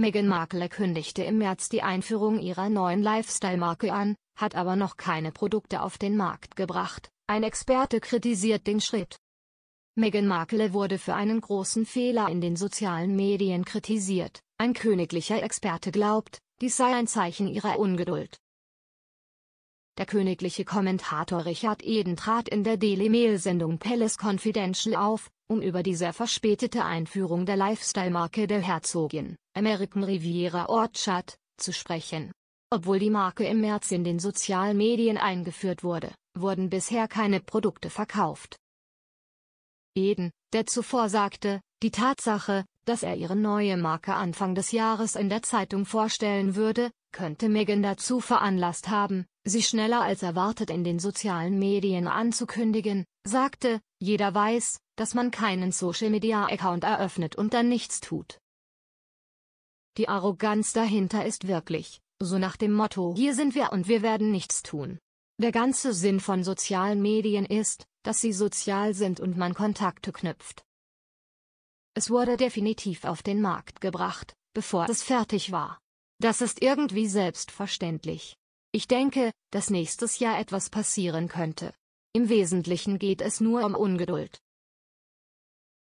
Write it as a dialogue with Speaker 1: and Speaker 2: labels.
Speaker 1: Meghan Markle kündigte im März die Einführung ihrer neuen Lifestyle-Marke an, hat aber noch keine Produkte auf den Markt gebracht. Ein Experte kritisiert den Schritt. Meghan Markle wurde für einen großen Fehler in den sozialen Medien kritisiert. Ein königlicher Experte glaubt, dies sei ein Zeichen ihrer Ungeduld. Der königliche Kommentator Richard Eden trat in der Daily Mail-Sendung Palace Confidential auf, um über diese verspätete Einführung der Lifestyle-Marke der Herzogin, American Riviera Orchard, zu sprechen. Obwohl die Marke im März in den sozialen Medien eingeführt wurde, wurden bisher keine Produkte verkauft. Eden, der zuvor sagte, die Tatsache, dass er ihre neue Marke Anfang des Jahres in der Zeitung vorstellen würde, könnte Megan dazu veranlasst haben, sie schneller als erwartet in den sozialen Medien anzukündigen, sagte, jeder weiß, dass man keinen Social-Media-Account eröffnet und dann nichts tut. Die Arroganz dahinter ist wirklich, so nach dem Motto hier sind wir und wir werden nichts tun. Der ganze Sinn von sozialen Medien ist, dass sie sozial sind und man Kontakte knüpft. Es wurde definitiv auf den Markt gebracht, bevor es fertig war. Das ist irgendwie selbstverständlich. Ich denke, dass nächstes Jahr etwas passieren könnte. Im Wesentlichen geht es nur um Ungeduld.